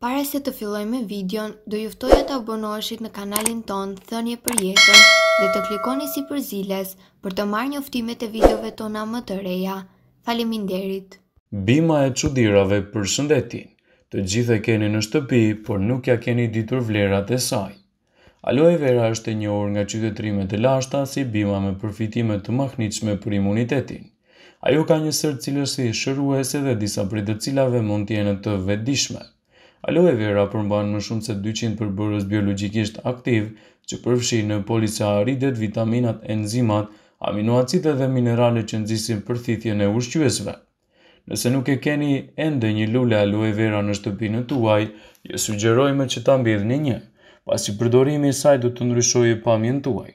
Pare se të filloj me videon, do juftoja të abonoheshit në kanalin ton Thënje për jetën dhe të klikoni si për ziles për të marrë njoftimet e videove tona më të reja. Faleminderit. Bima e qudirave për shëndetin. Të gjithë e keni në shtëpi, por nuk ja keni ditur vlerat e saj. Aloe vera është e njohur nga qytetrimet e lashta si bima me përfitime të mahniqme për imunitetin. Ajo ka një sërë cilësi shëruese dhe disa për të cilave mund tjene të vedishmet. Aloe vera përmban më shumë se 200 përbërës biologikisht aktiv, që përfshi në aridet, vitaminat, enzimat, aminoacit dhe minerale që nëzisin përthithje në ushqyesve. Nëse nuk e keni ende një lule aloe vera në shtëpinë tuaj, ju sugjerojmë që ta mbjedhni një, një, pasi përdorimi i saj do të ndryshojë pamjen tuaj.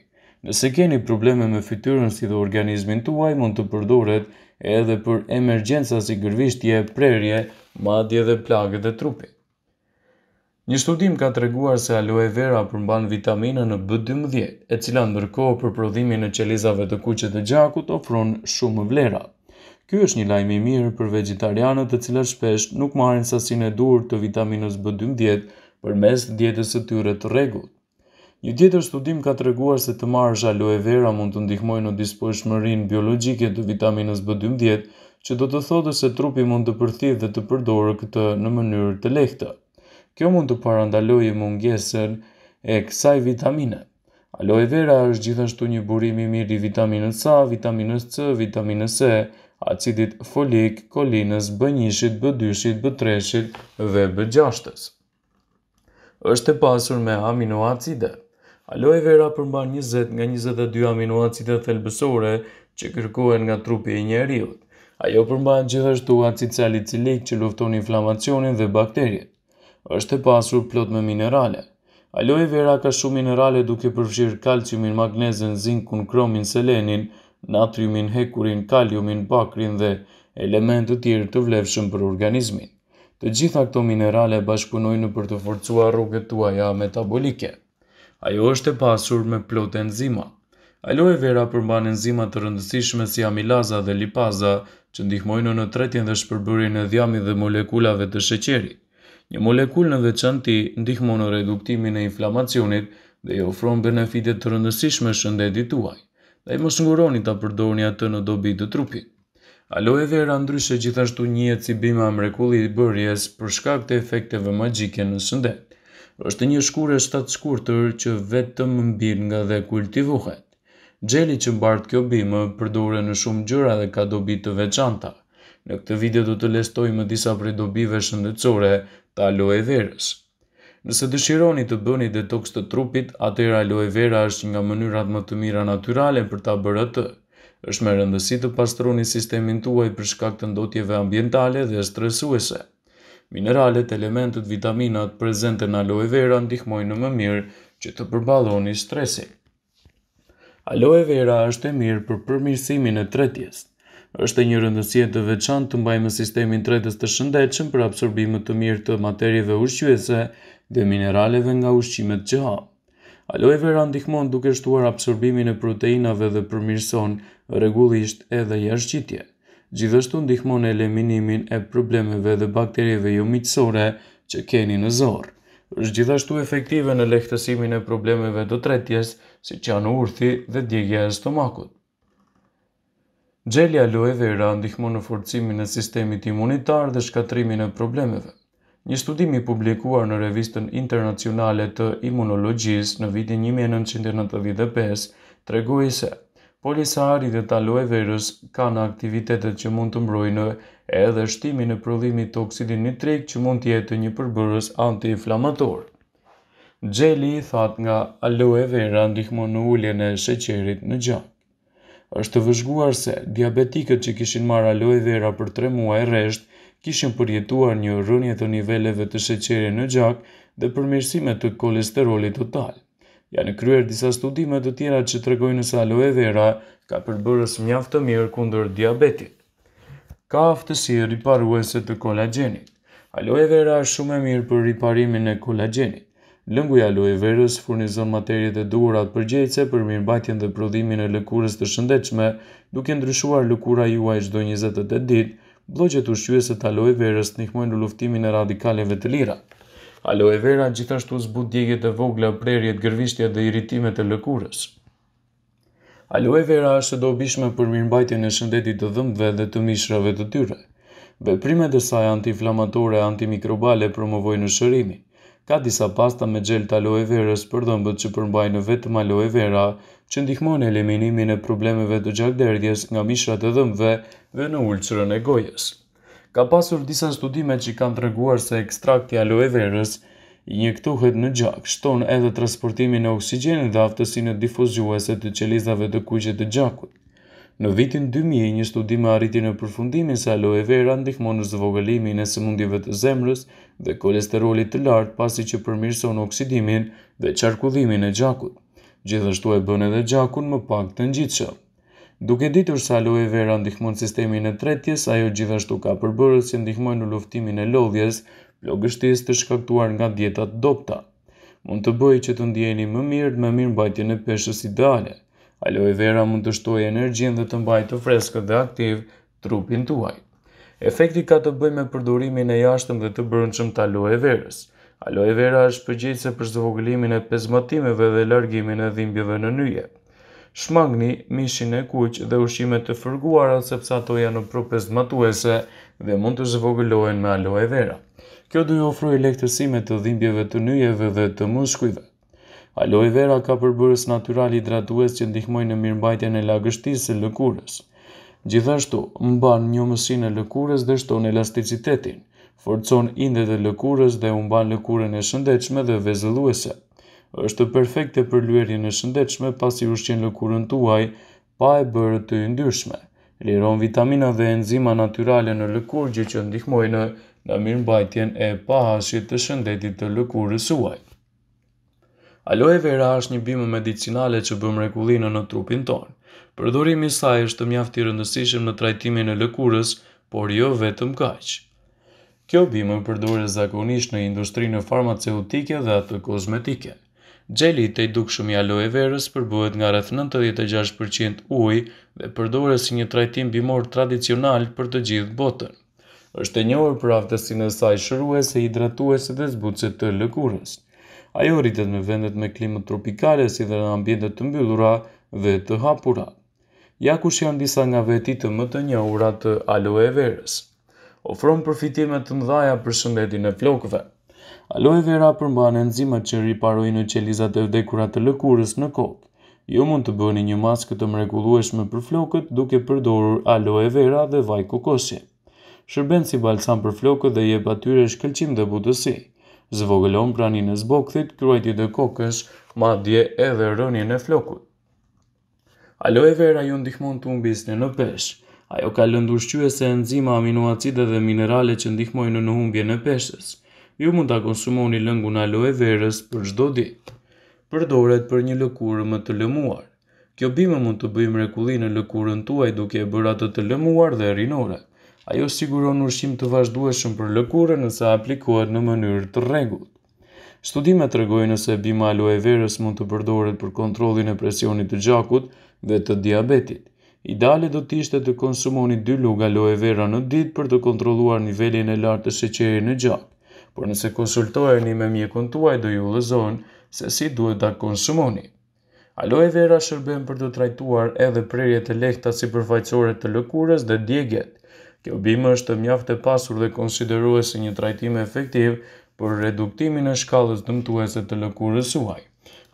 Nëse keni probleme me fytyrën si dhe organizmin tuaj, mund të përdoret edhe për emergjensa si gërvishtje, prerje, madje dhe plagët e trupit. Një studim ka të reguar se aloe vera përmban vitamina në B12, e cila ndërko për prodhimi në qelizave të kuqet e gjakut ofron shumë vlera. Ky është një lajmë i mirë për vegetarianët të cilët shpesh nuk marrin sasinë e duhur të vitaminës B12 përmes dietës së tyre të rregullt. Një tjetër studim ka treguar se të marrësh aloe vera mund të ndihmojë në dispozhmërinë biologjike të vitaminës B12, që do të thotë se trupi mund të përthithë dhe të përdorë këtë në mënyrë të lehtë. Kjo mund të parandalojë mungesën e kësaj vitamine. Aloe vera është gjithashtu një burim i mirë i vitaminës A, vitaminës C, vitaminës E, acidit folik, kolinës B1, B2, B3 dhe B6. Është e pasur me aminoacide. Aloe vera përmban 20 nga 22 aminoacide thelbësore që kërkohen nga trupi i njeriut. Ajo përmban gjithashtu acid salicilik që lufton inflamacionin dhe bakteriet është e pasur plot me minerale. Aloe vera ka shumë minerale duke përfshirë kalciumin, magnezin, zinkun, kromin, selenin, natriumin, hekurin, kaliumin, bakrin dhe elementë të tjerë të vlefshëm për organizmin. Të gjitha këto minerale bashkunojnë për të forcuar rrugët tuaja metabolike. Ajo është e pasur me plot enzima. Aloe vera përmban enzima të rëndësishme si amilaza dhe lipaza që ndihmojnë në tretjen dhe shpërbërin e dhjami dhe molekulave të sheqerit. Një molekul në veçanti ndihmon në reduktimin e inflamacionit dhe i ofron benefitet të rëndësishme shëndetit tuaj, dhe i më shëngoroni të përdojnë atë në dobi të trupit. Aloe vera ndryshe gjithashtu një e cibima e mrekulli i bërjes për shkak të efekteve magjike në shëndet. është një shkure shtatë shkurëtër që vetëm mbir nga dhe kultivohet. Gjeli që mbartë kjo bimë përdore në shumë gjëra dhe ka dobi të veçanta. Në këtë video do të lestoj më disa prej dobive shëndetësore Ta aloe verës. Nëse dëshironi të bëni detoks të trupit, atër aloe vera është nga mënyrat më të mira naturale për ta bërë të. është me rëndësi të pastroni sistemin të uaj për shkak të ndotjeve ambientale dhe stresuese. Mineralet, elementet, vitaminat prezente në aloe vera ndihmojnë në më mirë që të përballoni stresin. stresi. Aloe vera është e mirë për përmirësimin e tretjes është një rëndësie të veçantë të mbajmë sistemin tretës të shëndetshëm për më të mirë të materjeve ushqyese dhe mineraleve nga ushqimet që ha. Aloe vera ndihmon duke shtuar absorbimin e proteinave dhe përmirëson rregullisht edhe jashtëqitje. Gjithashtu ndihmon eliminimin e problemeve dhe bakterieve jo miqësore që keni në zorë. Është gjithashtu efektive në lehtësimin e problemeve të tretjes, si që urthi dhe djegja e stomakut. Gjelja aloe vera ndihmon në forcimin e sistemit imunitar dhe shkatrimin e problemeve. Një studim i publikuar në revistën internacionale të imunologjisë në vitin 1995 tregoi se polisaharidet aloe verës kanë aktivitetet që mund të mbrojnë edhe shtimin e prodhimit të oksidit nitrik që mund të jetë një përbërës antiinflamator. Gjeli i that nga aloe vera ndihmon në ulljen e sheqerit në gjatë është të vëzhguar se diabetikët që kishin marrë aloe vera për 3 muaj rresht kishin përjetuar një rënje të niveleve të sheqerit në gjak dhe përmirësime të kolesterolit total. Janë kryer disa studime të tjera që tregojnë se aloe vera ka përbërës mjaft të mirë kundër diabetit. Ka aftësi riparuese të kolagjenit. Aloe vera është shumë e mirë për riparimin e kolagjenit. Lëngu i aloe verës furnizon materjet e për gjejtëse për mirëmbajtjen dhe prodhimin e lëkurës të shëndetshme, duke ndryshuar lëkura juaj çdo 28 ditë. Bllogjet ushqyese të aloe verës ndihmojnë në luftimin e radikaleve të lira. Aloe vera gjithashtu zbut djegjet e vogla, prerjet, gërvishtjet dhe irritimet e lëkurës. Aloe vera është e dobishme për mirëmbajtjen e shëndetit të dhëmbëve dhe të mishrave të tyre. Veprimet e saj antiinflamatore, antimikrobale promovojnë shërimin. Ka disa pasta me gjel të aloe verës për dëmbët që përmbaj në vetëm aloe vera, që ndihmon e eliminimin e problemeve të gjakderdjes nga mishrat e dëmbëve dhe në ulqërën e gojës. Ka pasur disa studime që i kanë të reguar se ekstrakti aloe verës, i një këtuhet në gjak, shton edhe transportimin e oksigenit dhe aftësinët difuzjuese të qelizave të kujqet të gjakut. Në vitin 2000, një studim e arriti në përfundimin se aloe vera ndihmon në zvogëlimin e sëmundjeve të zemrës dhe kolesterolit të lartë pasi që përmirëson oksidimin dhe qarkullimin e gjakut. Gjithashtu e bën edhe gjakun më pak të ngjitshëm. Duke ditur se aloe vera ndihmon sistemin e tretjes, ajo gjithashtu ka përbërës që ndihmojnë në luftimin e lodhjes, logështis të shkaktuar nga djetat dopta. Mund të bëjë që të ndjeni më mirë me mirë mbajtjen e peshës ideale. Aloe vera mund të shtoj energjin dhe të mbaj të freskët dhe aktiv trupin tuaj. Efekti ka të bëj me përdorimin e jashtëm dhe të brëndshëm të aloe verës. Aloe vera është përgjithse për zvogëlimin e pezmatimeve dhe largimin e dhimbjeve në nyje. Shmangni, mishin e kuq dhe ushimet të fërguara sepse ato janë propezmatuese dhe mund të zvogëlojnë me aloe vera. Kjo dy ofroj lektësime të dhimbjeve të nyjeve dhe të muskujve. Aloe vera ka përbërës natural i dratues që ndihmoj në mirëmbajtjen në lagështisë e lëkurës. Gjithashtu, mban një mësin e lëkurës dhe shton elasticitetin, forcon indet e lëkurës dhe mban lëkurën e shëndechme dhe vezëlluese. Êshtë perfekte për luerje në shëndechme pasi ushqen lëkurën tuaj pa e bërë të ndyrshme. Liron vitamina dhe enzima naturale në lëkurë gjithë që ndihmojnë në mirëmbajtjen e pahashit të shëndetit të lëkurës uaj. Aloe vera është një bimë medicinale që bëm rekullinë në trupin tonë. Përdorimi i saj është mjaft i rëndësishëm në trajtimin e lëkurës, por jo vetëm kaq. Kjo bimë përdoret zakonisht në industrinë farmaceutike dhe atë kozmetike. Gjeli të i dukshëm i aloe verës përbohet nga rreth 96% ujë dhe përdoret si një trajtim bimor tradicional për të gjithë botën. Është e njohur për aftësinë e saj shëruese, hidratuese dhe zbutëse të lëkurës ajo rritet në vendet me klimat tropikale si dhe në ambjendet të mbyllura dhe të hapura. Ja kush janë disa nga vetit të më të njohura të aloe verës. Ofron përfitime të mdhaja për shëndetin e flokëve. Aloe vera përmban enzimat që riparojnë qelizat e vdekurat të lëkurës në kokë. Ju mund të bëni një maskë të mrekullueshme për flokët duke përdorur aloe vera dhe vaj kokosje. Shërben si balsam për flokët dhe jep atyre shkëlqim dhe butësi zvogëlon pranin e zbokthit, kruajti dhe kokës, ma dje edhe rënjën e flokut. Aloe vera ju ndihmon të umbis në peshë. Ajo ka lëndushqyë se enzima, aminoacide dhe minerale që ndihmojnë në humbje në peshës. Ju mund të konsumoni lëngun aloe verës për shdo ditë. Përdoret për një lëkurë më të lëmuar. Kjo bime mund të bëjmë rekulli në lëkurën tuaj duke e bërat të lëmuar dhe rinore ajo siguron ushqim të vazhdueshëm për lëkurën nëse aplikohet në mënyrë të rregullt. Studimet tregojnë nëse bima aloe verës mund të përdoret për kontrollin e presionit të gjakut dhe të diabetit. Ideale do të ishte të konsumoni 2 lugë aloe vera në ditë për të kontrolluar nivelin e lartë të sheqerit në gjak. Por nëse konsultoheni me mjekun tuaj do ju udhëzon se si duhet ta konsumoni. Aloe vera shërben për të trajtuar edhe prerjet e lehta sipërfaqësore të lëkurës dhe djegjet. Kjo bimë është mjaftë e pasur dhe konsideruese një trajtim efektiv për reduktimin e shkallës dëmtuese të lëkurës uaj.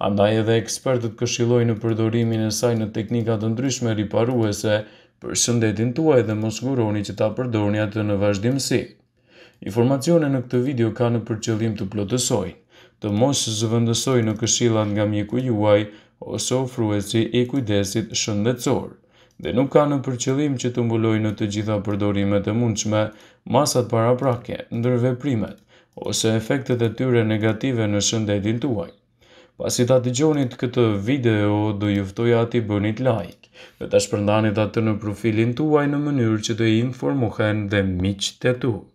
Andaj edhe ekspertët këshiloj në përdorimin e saj në teknikat të ndryshme riparuese për shëndetin të uaj dhe mos guroni që ta përdorni atë në vazhdimësi. Informacione në këtë video ka në përqëllim të plotësoj, të mos zëvëndësoj në këshilat nga mjeku juaj ose ofruesi i kujdesit shëndetësorë dhe nuk ka në përqëllim që të mbuloj në të gjitha përdorimet e mundshme masat paraprake, ndërve primet, ose efektet e tyre negative në shëndetin tuaj. Pasi ta të gjonit këtë video, do juftoja ati bënit like, dhe ta shpërndanit atë në profilin tuaj në mënyrë që të informohen dhe miqë të tuaj.